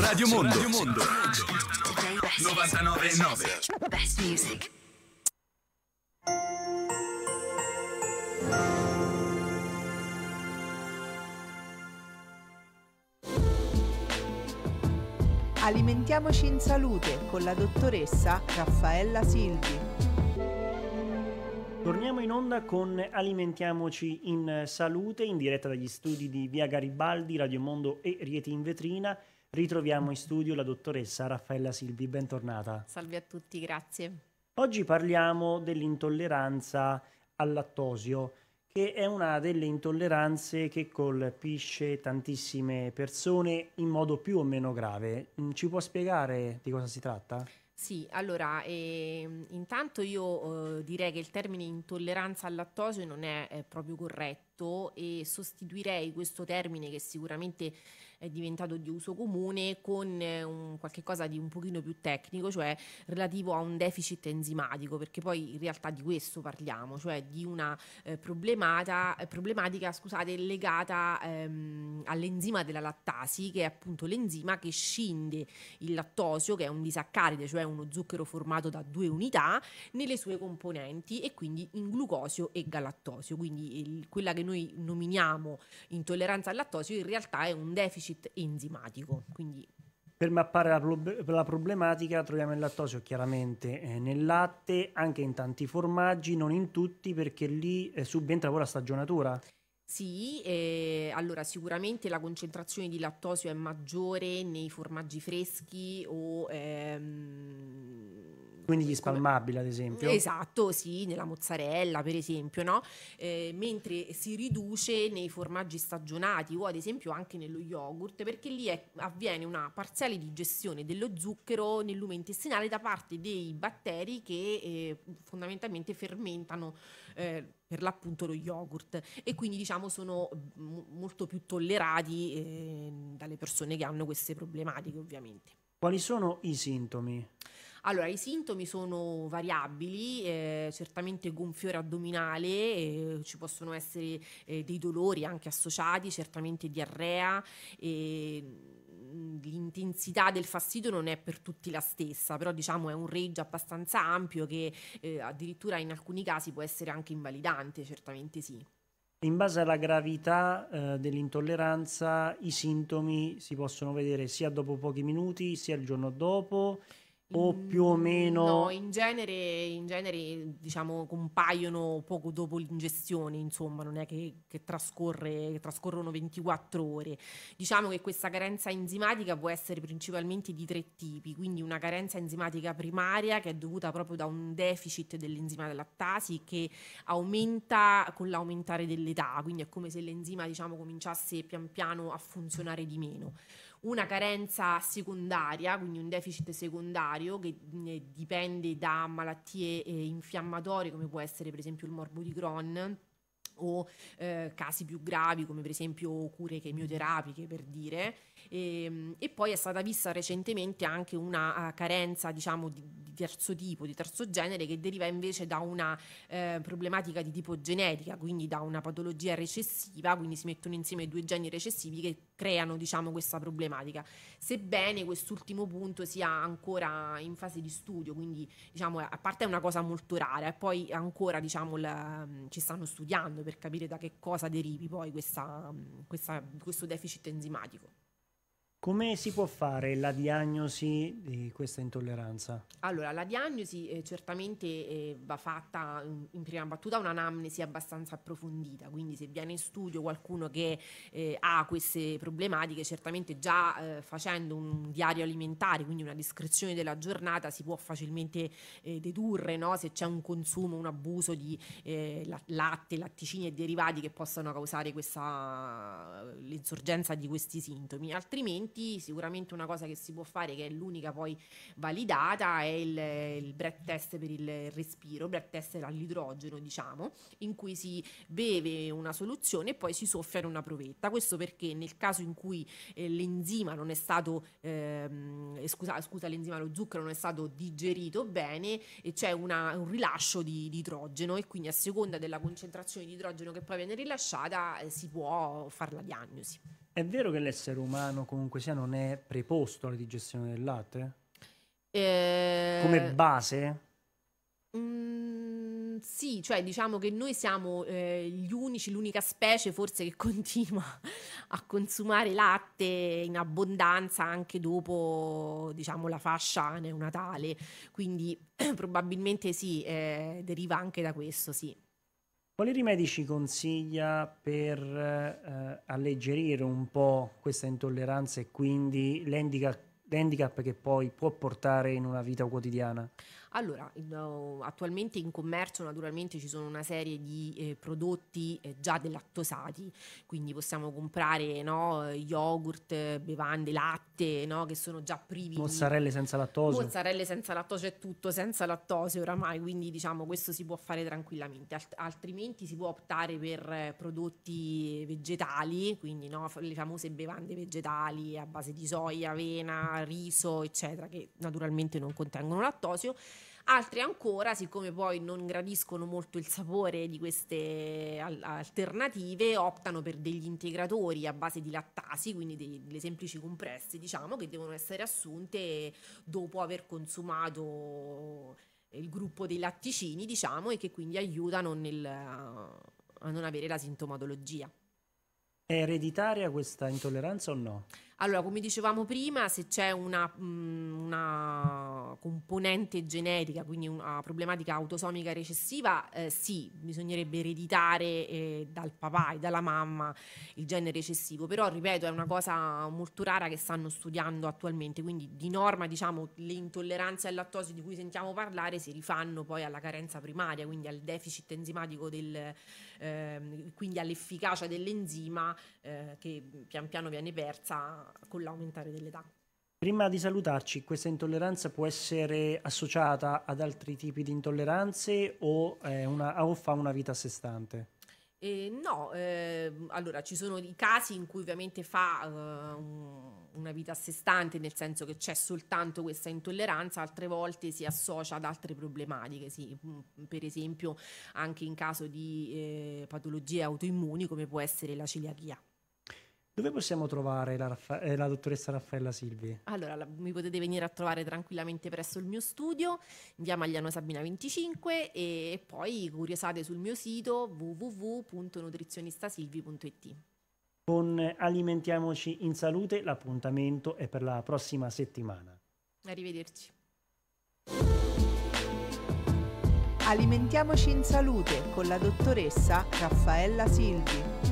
Radio Mondo. Radio Mondo. 99.9. Best music. Alimentiamoci in salute con la dottoressa Raffaella Silvi. Torniamo in onda con Alimentiamoci in salute in diretta dagli studi di Via Garibaldi, Radio Mondo e Rieti in vetrina ritroviamo in studio la dottoressa Raffaella Silvi, bentornata. Salve a tutti, grazie. Oggi parliamo dell'intolleranza al lattosio, che è una delle intolleranze che colpisce tantissime persone in modo più o meno grave. Mm, ci può spiegare di cosa si tratta? Sì, allora, eh, intanto io eh, direi che il termine intolleranza al lattosio non è eh, proprio corretto tutto e sostituirei questo termine che sicuramente è diventato di uso comune con eh, un, qualche cosa di un pochino più tecnico, cioè relativo a un deficit enzimatico, perché poi in realtà di questo parliamo, cioè di una eh, eh problematica scusate, legata ehm, all'enzima della lattasi, che è appunto l'enzima che scinde il lattosio, che è un disaccaride, cioè uno zucchero formato da due unità, nelle sue componenti e quindi in glucosio e galattosio, quindi il, quella che che noi nominiamo intolleranza al lattosio in realtà è un deficit enzimatico. Quindi per mappare la, prob- la, problematica troviamo il lattosio chiaramente eh, nel latte, anche in tanti formaggi, non in tutti perché lì eh, subentra poi la stagionatura. Sì, eh, allora sicuramente la concentrazione di lattosio è maggiore nei formaggi freschi o ehm, quindi gli spalmabili, ad esempio? Esatto, sì, nella mozzarella, per esempio, no? Eh, mentre si riduce nei formaggi stagionati o ad esempio anche nello yogurt, perché lì è, avviene una parziale digestione dello zucchero nel lume intestinale da parte dei batteri che eh, fondamentalmente fermentano eh, per l'appunto lo yogurt e quindi diciamo sono m- molto più tollerati eh, dalle persone che hanno queste problematiche ovviamente. Quali sono i sintomi? Allora, i sintomi sono variabili, eh, certamente gonfiore addominale, eh, ci possono essere eh, dei dolori anche associati, certamente diarrea. Mm, l'intensità del fastidio non è per tutti la stessa, però diciamo è un range abbastanza ampio che eh, addirittura in alcuni casi può essere anche invalidante, certamente sì. In base alla gravità eh, dell'intolleranza, i sintomi si possono vedere sia dopo pochi minuti, sia il giorno dopo, o più o mm, meno... No, in genere, in genere diciamo, compaiono poco dopo l'ingestione, insomma, non è che, che, trascorre, che trascorrono 24 ore. Diciamo che questa carenza enzimatica può essere principalmente di tre tipi, quindi una carenza enzimatica primaria che è dovuta proprio da un deficit dell'enzima della lattasi che aumenta con l'aumentare dell'età, quindi è come se l'enzima diciamo, cominciasse pian piano a funzionare di meno una carenza secondaria, quindi un deficit secondario che mm, eh, dipende da malattie eh, infiammatorie come può essere per esempio il morbo di Crohn o eh, casi più gravi come per esempio cure chemioterapiche per dire e, ehm, e poi è stata vista recentemente anche una eh, carenza diciamo di, di terzo tipo, di terzo genere, che deriva invece da una eh, problematica di tipo genetica, quindi da una patologia recessiva, quindi si mettono insieme due geni recessivi che creano diciamo, questa problematica. Sebbene quest'ultimo punto sia ancora in fase di studio, quindi diciamo, a parte è una cosa molto rara e poi ancora diciamo, la, ci stanno studiando per capire da che cosa derivi poi questa, questa, questo deficit enzimatico. Come si può fare la diagnosi di questa intolleranza? Allora, la diagnosi eh, certamente eh, va fatta in, in, prima battuta un'anamnesi abbastanza approfondita, quindi se viene in studio qualcuno che eh, ha queste problematiche, certamente già eh, facendo un diario alimentare, quindi una descrizione della giornata, si può facilmente eh, dedurre no? se c'è un consumo, un abuso di eh, latte, latticini e derivati che possano causare questa, l'insorgenza di questi sintomi, altrimenti alimenti, sicuramente una cosa che si può fare, che è l'unica poi validata, è il, il breath test per il respiro, breath test all'idrogeno, diciamo, in cui si beve una soluzione e poi si soffia in una provetta. Questo perché nel caso in cui eh, l'enzima non è stato, ehm, eh, scusa, scusa, l'enzima, lo zucchero non è stato digerito bene, c'è una, un rilascio di, di, idrogeno e quindi a seconda della concentrazione di idrogeno che poi viene rilasciata eh, si può fare la diagnosi. È vero che l'essere umano comunque sia non è preposto alla digestione del latte? Eh... Come base? Mm, sì, cioè diciamo che noi siamo eh, gli unici, l'unica specie forse che continua a consumare latte in abbondanza anche dopo diciamo la fascia neonatale, quindi probabilmente sì, eh, deriva anche da questo, sì. Quali rimedi ci consiglia per eh, alleggerire un po' questa intolleranza e quindi l'handicap l'handicap che poi può portare in una vita quotidiana? Allora, eh, attualmente in commercio naturalmente ci sono una serie di eh, prodotti eh, già delattosati, quindi possiamo comprare no, yogurt, bevande, latte, no, che sono già privi mozzarelle di... senza lattosio. Mozzarelle senza lattosio è tutto senza lattosio oramai, quindi diciamo questo si può fare tranquillamente, Alt- altrimenti si può optare per eh, prodotti vegetali, quindi le famose bevande vegetali a base di soia, avena, riso, eccetera, che naturalmente non contengono lattosio. Altri ancora, siccome poi non gradiscono molto il sapore di queste alternative, optano per degli integratori a base di lattasi, quindi dei, delle semplici compresse, diciamo, che devono essere assunte dopo aver consumato il gruppo dei latticini, diciamo, e che quindi aiutano nel, a non avere la sintomatologia. È ereditaria questa intolleranza o no? Allora, come dicevamo prima, se c'è una, mm, una componente genetica, quindi una problematica autosomica recessiva, eh, sì, bisognerebbe ereditare eh, dal papà e dalla mamma il gene recessivo, però ripeto è una cosa molto rara che stanno studiando attualmente, quindi di norma diciamo le intolleranze al lattosio di cui sentiamo parlare si rifanno poi alla carenza primaria, quindi al deficit enzimatico, del, eh, quindi all'efficacia dell'enzima eh, che pian piano viene persa con l'aumentare dell'età. Prima di salutarci, questa intolleranza può essere associata ad altri tipi di intolleranze o, eh, una, o fa una vita a sé stante? Eh, no, eh, allora ci sono i casi in cui ovviamente fa eh, un, una vita a sé stante, nel senso che c'è soltanto questa intolleranza, altre volte si associa ad altre problematiche, sì. Mm, per esempio anche in caso di eh, patologie autoimmuni come può essere la celiachia. Dove possiamo trovare la, Raffa- eh, la dottoressa Raffaella Silvi? Allora, la, mi potete venire a trovare tranquillamente presso il mio studio, in via Magliano Sabina 25 e poi curiosate sul mio sito www.nutrizionistasilvi.it. Con Alimentiamoci in Salute l'appuntamento è per la prossima settimana. Arrivederci. Alimentiamoci in Salute con la dottoressa Raffaella Silvi.